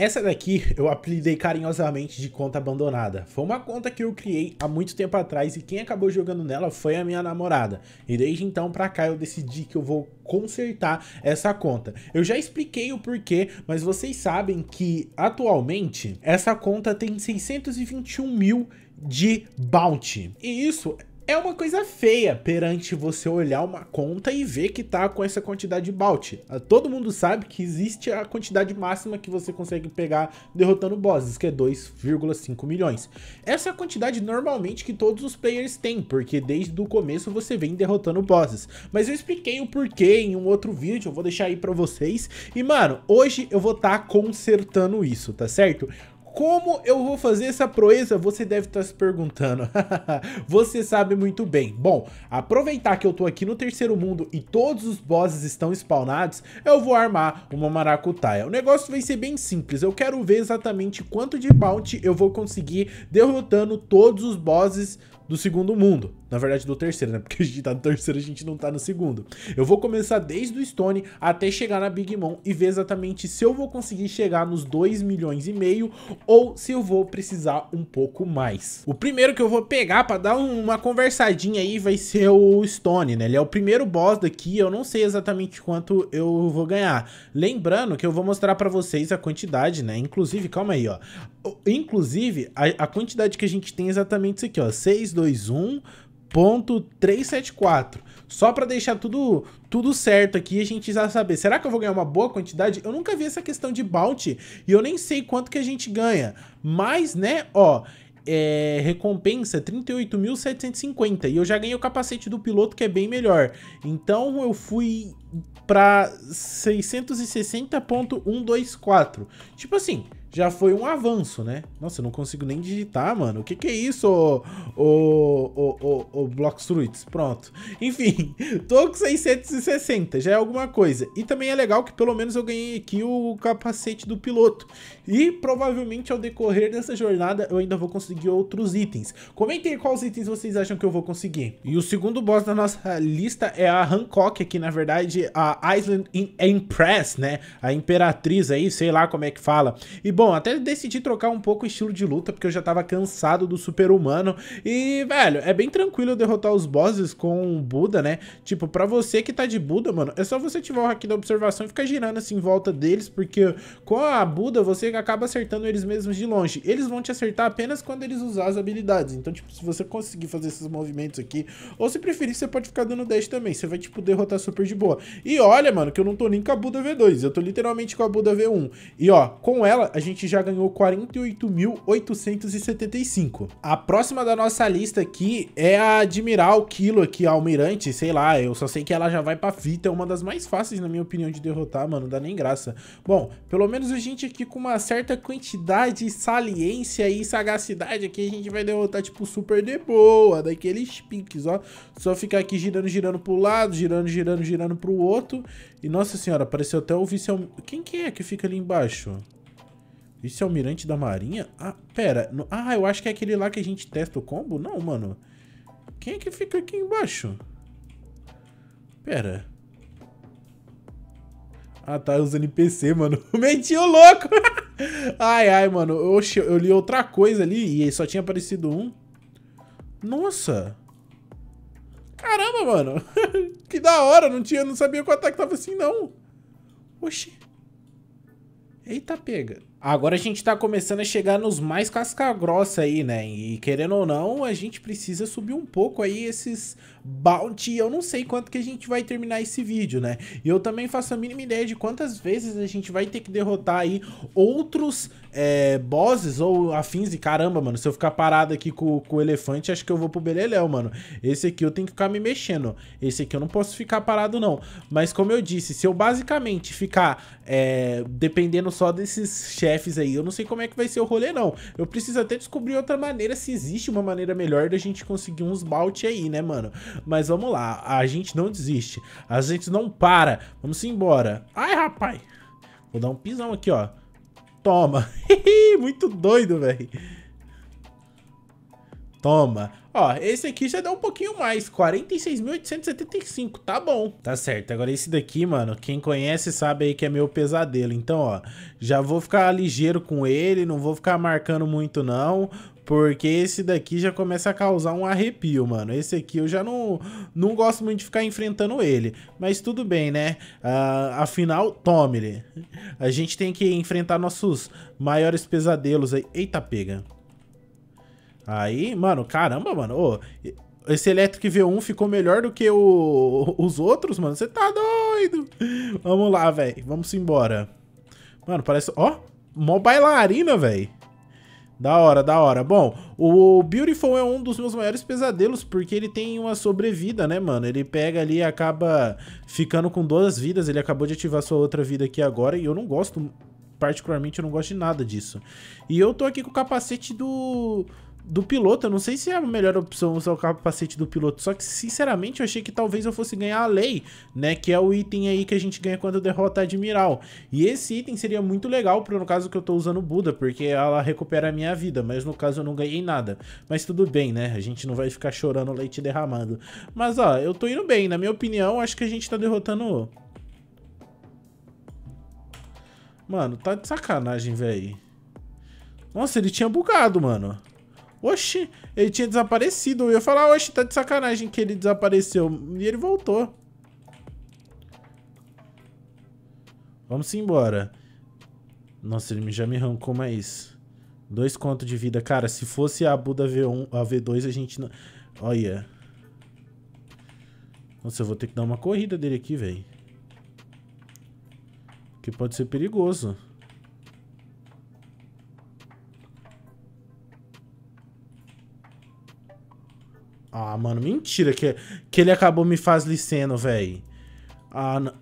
Essa daqui eu apelidei carinhosamente de conta abandonada. Foi uma conta que eu criei há muito tempo atrás e quem acabou jogando nela foi a minha namorada. E desde então pra cá eu decidi que eu vou consertar essa conta. Eu já expliquei o porquê, mas vocês sabem que atualmente essa conta tem 621 mil de bounty. E isso é uma coisa feia perante você olhar uma conta e ver que tá com essa quantidade de balt. Ah, todo mundo sabe que existe a quantidade máxima que você consegue pegar derrotando bosses, que é 2,5 milhões. Essa é a quantidade normalmente que todos os players têm, porque desde o começo você vem derrotando bosses. Mas eu expliquei o porquê em um outro vídeo, eu vou deixar aí pra vocês. E mano, hoje eu vou estar tá consertando isso, tá certo? Como eu vou fazer essa proeza? Você deve estar tá se perguntando. você sabe muito bem. Bom, aproveitar que eu tô aqui no terceiro mundo e todos os bosses estão spawnados, eu vou armar uma maracutaia. O negócio vai ser bem simples. Eu quero ver exatamente quanto de bounty eu vou conseguir derrotando todos os bosses do segundo mundo. Na verdade, do terceiro, né? Porque a gente tá no terceiro, a gente não tá no segundo. Eu vou começar desde o Stone até chegar na Big Mom e ver exatamente se eu vou conseguir chegar nos 2 milhões e meio ou se eu vou precisar um pouco mais. O primeiro que eu vou pegar pra dar uma conversadinha aí vai ser o Stone, né? Ele é o primeiro boss daqui, eu não sei exatamente quanto eu vou ganhar. Lembrando que eu vou mostrar pra vocês a quantidade, né? Inclusive, calma aí, ó. Inclusive, a, a quantidade que a gente tem é exatamente isso aqui, ó. 6, 2, 1... 0,374. Só para deixar tudo, tudo certo aqui a gente já saber, será que eu vou ganhar uma boa quantidade? Eu nunca vi essa questão de bounty e eu nem sei quanto que a gente ganha. Mas, né, ó, é, recompensa 38.750 e eu já ganhei o capacete do piloto que é bem melhor. Então eu fui para 660.124. Tipo assim, já foi um avanço, né? Nossa, eu não consigo nem digitar, mano. O que, que é isso, ô, ô, ô, ô, Blockstruits? Pronto. Enfim, tô com 660, já é alguma coisa. E também é legal que pelo menos eu ganhei aqui o capacete do piloto. E provavelmente ao decorrer dessa jornada eu ainda vou conseguir outros itens. Comentem quais itens vocês acham que eu vou conseguir. E o segundo boss da nossa lista é a Hancock, que na verdade a Island impress, né? A Imperatriz aí, sei lá como é que fala. E Bom, até decidi trocar um pouco o estilo de luta, porque eu já tava cansado do super-humano. E, velho, é bem tranquilo derrotar os bosses com o Buda, né? Tipo, pra você que tá de Buda, mano, é só você ativar o hack da observação e ficar girando assim em volta deles, porque com a Buda você acaba acertando eles mesmos de longe. Eles vão te acertar apenas quando eles usarem as habilidades. Então, tipo, se você conseguir fazer esses movimentos aqui, ou se preferir, você pode ficar dando dash também. Você vai, tipo, derrotar super de boa. E olha, mano, que eu não tô nem com a Buda V2, eu tô literalmente com a Buda V1. E ó, com ela, a gente gente já ganhou 48.875. A próxima da nossa lista aqui é a Admiral Kilo aqui, a Almirante, sei lá, eu só sei que ela já vai pra fita, é uma das mais fáceis, na minha opinião, de derrotar, mano, não dá nem graça. Bom, pelo menos a gente aqui com uma certa quantidade, saliência e sagacidade aqui, a gente vai derrotar, tipo, super de boa, daqueles piques, ó. Só ficar aqui girando, girando pro lado, girando, girando, girando pro outro. E, nossa senhora, apareceu até o vice... Quem que é que fica ali embaixo? Isso é o almirante da marinha? Ah, pera. Ah, eu acho que é aquele lá que a gente testa o combo? Não, mano. Quem é que fica aqui embaixo? Pera. Ah, tá, os NPC, mano. Menti o louco! ai, ai, mano. Oxi, eu li outra coisa ali e só tinha aparecido um. Nossa! Caramba, mano. que da hora. Não, tinha, não sabia é que o ataque tava assim, não. Oxi. Eita, pega. Agora a gente está começando a chegar nos mais casca grossa aí, né? E querendo ou não, a gente precisa subir um pouco aí esses Bounty. Eu não sei quanto que a gente vai terminar esse vídeo, né? E eu também faço a mínima ideia de quantas vezes a gente vai ter que derrotar aí outros é, bosses ou afins. E caramba, mano, se eu ficar parado aqui com, com o elefante, acho que eu vou pro Beleléu, mano. Esse aqui eu tenho que ficar me mexendo. Esse aqui eu não posso ficar parado, não. Mas como eu disse, se eu basicamente ficar é, dependendo só desses chefes aí, eu não sei como é que vai ser o rolê, não. Eu preciso até descobrir outra maneira, se existe uma maneira melhor da gente conseguir uns bounty aí, né, mano? Mas vamos lá, a gente não desiste. A gente não para. Vamos embora. Ai, rapaz. Vou dar um pisão aqui, ó. Toma. Muito doido, velho. Toma. Ó, esse aqui já dá um pouquinho mais, 46.875, tá bom. Tá certo, agora esse daqui, mano, quem conhece sabe aí que é meu pesadelo. Então, ó, já vou ficar ligeiro com ele, não vou ficar marcando muito não. Porque esse daqui já começa a causar um arrepio, mano. Esse aqui eu já não, não gosto muito de ficar enfrentando ele. Mas tudo bem, né? Ah, afinal, tome-lhe. A gente tem que enfrentar nossos maiores pesadelos aí. Eita, pega. Aí, mano, caramba, mano. Ô, esse Electric V1 ficou melhor do que o, os outros, mano. Você tá doido? Vamos lá, velho. Vamos embora. Mano, parece... Ó, mó bailarina, velho. Da hora, da hora. Bom, o Beautiful é um dos meus maiores pesadelos, porque ele tem uma sobrevida, né, mano? Ele pega ali e acaba ficando com duas vidas. Ele acabou de ativar sua outra vida aqui agora, e eu não gosto, particularmente, eu não gosto de nada disso. E eu tô aqui com o capacete do do piloto. Eu não sei se é a melhor opção usar o capacete do piloto, só que sinceramente eu achei que talvez eu fosse ganhar a lei, né? Que é o item aí que a gente ganha quando derrota a Admiral. E esse item seria muito legal pro no caso que eu tô usando o Buda, porque ela recupera a minha vida, mas no caso eu não ganhei nada. Mas tudo bem, né? A gente não vai ficar chorando leite derramado. Mas ó, eu tô indo bem, na minha opinião, acho que a gente tá derrotando Mano, tá de sacanagem, velho. Nossa, ele tinha bugado, mano. Oxi, ele tinha desaparecido. Eu ia falar, oxi, tá de sacanagem que ele desapareceu. E ele voltou. Vamos embora. Nossa, ele já me arrancou mais. Dois contos de vida. Cara, se fosse a Buda V1, a V2, a gente não... Olha. Nossa, eu vou ter que dar uma corrida dele aqui, velho. Que pode ser perigoso. Ah, mano, mentira que, que ele acabou me licença, velho. Ah, não.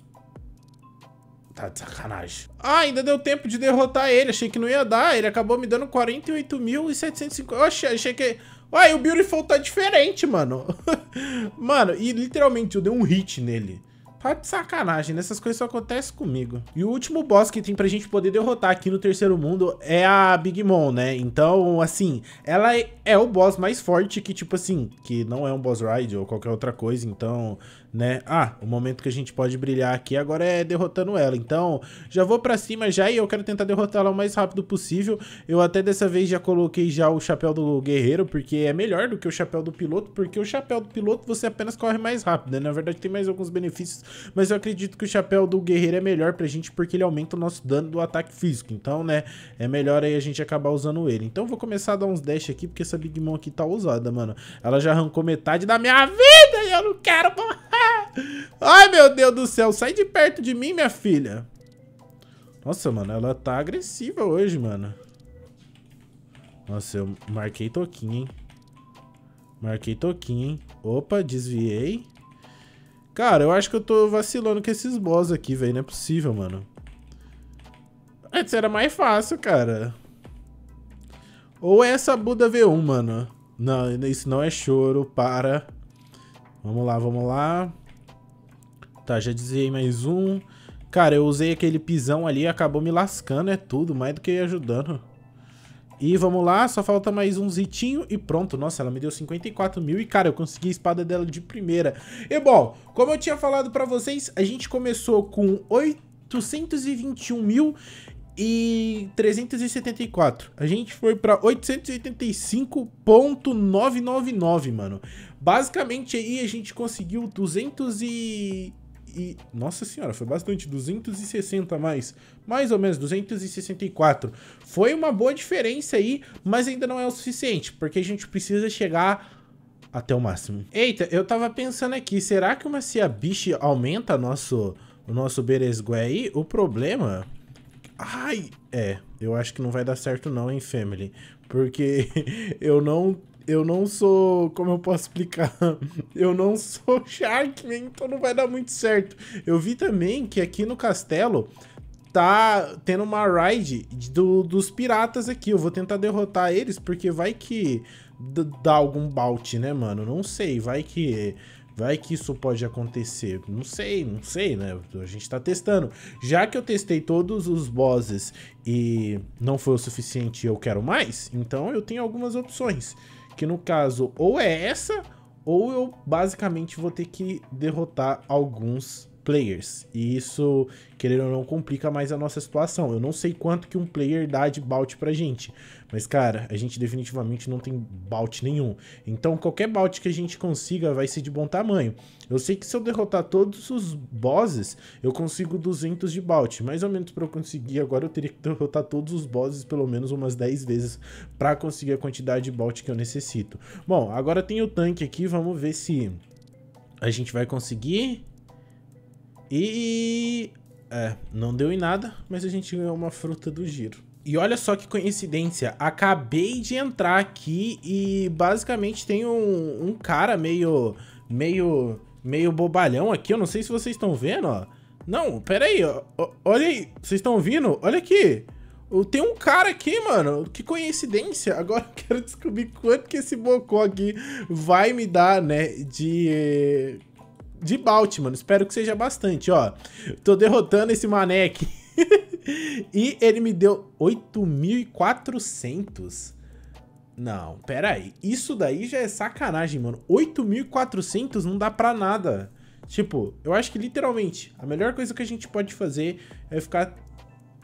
Tá de sacanagem. Ah, ainda deu tempo de derrotar ele. Achei que não ia dar. Ele acabou me dando 48.750. Oxe, achei que... Uai, o Beautiful tá diferente, mano. mano, e literalmente eu dei um hit nele. Tá de sacanagem, né? Essas coisas só acontecem comigo. E o último boss que tem pra gente poder derrotar aqui no terceiro mundo é a Big Mom, né? Então, assim, ela é, é o boss mais forte que, tipo assim, que não é um boss ride ou qualquer outra coisa. Então, né? Ah, o momento que a gente pode brilhar aqui agora é derrotando ela. Então, já vou para cima já e eu quero tentar derrotá-la o mais rápido possível. Eu até dessa vez já coloquei já o chapéu do guerreiro, porque é melhor do que o chapéu do piloto, porque o chapéu do piloto você apenas corre mais rápido, né? Na verdade tem mais alguns benefícios, mas eu acredito que o chapéu do guerreiro é melhor pra gente porque ele aumenta o nosso dano do ataque físico. Então, né, é melhor aí a gente acabar usando ele. Então, vou começar a dar uns dash aqui, porque essa Big Mom aqui tá usada mano. Ela já arrancou metade da minha vida e eu não quero morrer. Ai, meu Deus do céu. Sai de perto de mim, minha filha. Nossa, mano, ela tá agressiva hoje, mano. Nossa, eu marquei toquinho, hein? Marquei toquinho, hein? Opa, desviei. Cara, eu acho que eu tô vacilando com esses boss aqui, velho. Não é possível, mano. Antes é, era mais fácil, cara. Ou é essa Buda V1, mano. Não, isso não é choro, para. Vamos lá, vamos lá. Tá, já desviei mais um. Cara, eu usei aquele pisão ali acabou me lascando, é tudo, mais do que ajudando. E vamos lá, só falta mais um zitinho e pronto. Nossa, ela me deu 54 mil e, cara, eu consegui a espada dela de primeira. E, bom, como eu tinha falado pra vocês, a gente começou com 821 mil e 374. A gente foi para 885.999, mano. Basicamente aí a gente conseguiu 200 e e nossa senhora, foi bastante, 260 a mais, mais ou menos 264. Foi uma boa diferença aí, mas ainda não é o suficiente, porque a gente precisa chegar até o máximo. Eita, eu tava pensando aqui, será que uma Ciabiche aumenta nosso, o nosso Beresgué aí? O problema... Ai, é, eu acho que não vai dar certo não, hein, Family? Porque eu não eu não sou. Como eu posso explicar? Eu não sou Sharkman, então não vai dar muito certo. Eu vi também que aqui no castelo tá tendo uma raid do, dos piratas aqui. Eu vou tentar derrotar eles, porque vai que dá algum bout, né, mano? Não sei, vai que. Vai que isso pode acontecer. Não sei, não sei, né? A gente tá testando. Já que eu testei todos os bosses e não foi o suficiente eu quero mais, então eu tenho algumas opções. Que no caso, ou é essa, ou eu basicamente vou ter que derrotar alguns players. E isso, querendo ou não, complica mais a nossa situação. Eu não sei quanto que um player dá de bounty pra gente. Mas, cara, a gente definitivamente não tem bounty nenhum. Então, qualquer bounty que a gente consiga vai ser de bom tamanho. Eu sei que se eu derrotar todos os bosses, eu consigo 200 de bounty. Mais ou menos pra eu conseguir agora, eu teria que derrotar todos os bosses pelo menos umas 10 vezes pra conseguir a quantidade de bounty que eu necessito. Bom, agora tem o tanque aqui, vamos ver se... A gente vai conseguir. E. É, não deu em nada, mas a gente ganhou uma fruta do giro. E olha só que coincidência, acabei de entrar aqui e basicamente tem um, um cara meio, meio, meio bobalhão aqui, eu não sei se vocês estão vendo, ó. Não, pera aí, ó, olha aí, vocês estão ouvindo? Olha aqui, tem um cara aqui, mano, que coincidência. Agora eu quero descobrir quanto que esse bocó aqui vai me dar, né, de de balde, mano. Espero que seja bastante, ó. Tô derrotando esse maneque. e ele me deu 8.400. Não, pera aí. Isso daí já é sacanagem, mano. 8.400 não dá pra nada. Tipo, eu acho que literalmente a melhor coisa que a gente pode fazer é ficar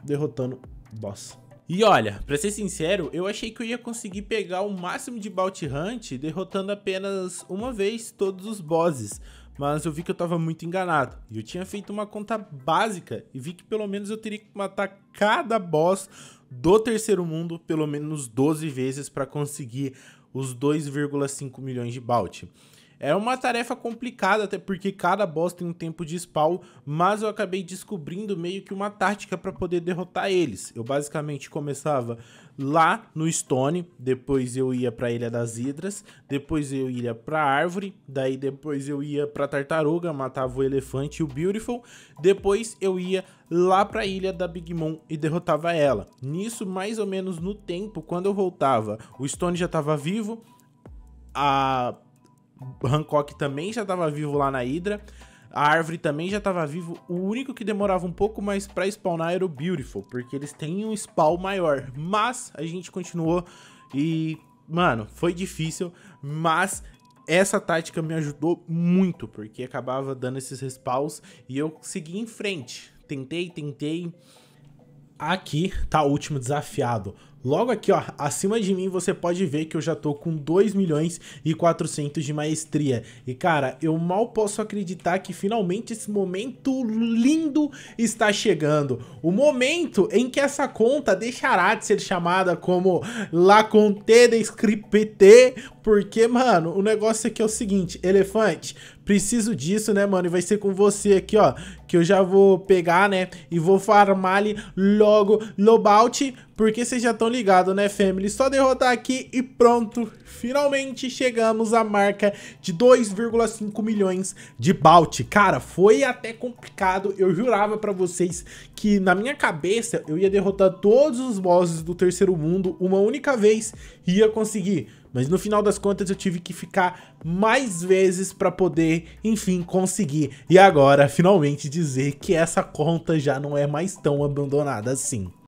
derrotando boss. E olha, pra ser sincero, eu achei que eu ia conseguir pegar o máximo de Bounty Hunt derrotando apenas uma vez todos os bosses mas eu vi que eu tava muito enganado. E eu tinha feito uma conta básica e vi que pelo menos eu teria que matar cada boss do terceiro mundo pelo menos 12 vezes para conseguir os 2,5 milhões de Balti. É uma tarefa complicada, até porque cada boss tem um tempo de spawn, mas eu acabei descobrindo meio que uma tática para poder derrotar eles. Eu basicamente começava lá no Stone, depois eu ia para Ilha das Hidras, depois eu ia para Árvore, daí depois eu ia para Tartaruga, matava o elefante e o Beautiful, depois eu ia lá para a ilha da Big Mom e derrotava ela. Nisso, mais ou menos no tempo, quando eu voltava, o Stone já estava vivo, a Hancock também já estava vivo lá na Hidra. A árvore também já estava vivo. O único que demorava um pouco mais para spawnar era o Beautiful, porque eles têm um spawn maior. Mas a gente continuou e, mano, foi difícil, mas essa tática me ajudou muito, porque acabava dando esses respawns e eu segui em frente. Tentei, tentei. Aqui tá o último desafiado. Logo aqui, ó, acima de mim, você pode ver que eu já tô com 2 milhões e 400 de maestria. E, cara, eu mal posso acreditar que finalmente esse momento lindo está chegando. O momento em que essa conta deixará de ser chamada como La Conte de Scripté, porque, mano, o negócio aqui é o seguinte, elefante, preciso disso, né, mano? E vai ser com você aqui, ó, que eu já vou pegar, né, e vou farmar ali logo Lobout, porque vocês já estão ligados, né, family? Só derrotar aqui e pronto, finalmente chegamos à marca de 2,5 milhões de Balt. Cara, foi até complicado, eu jurava pra vocês que na minha cabeça eu ia derrotar todos os bosses do terceiro mundo uma única vez e ia conseguir... Mas no final das contas eu tive que ficar mais vezes para poder, enfim, conseguir. E agora, finalmente dizer que essa conta já não é mais tão abandonada assim.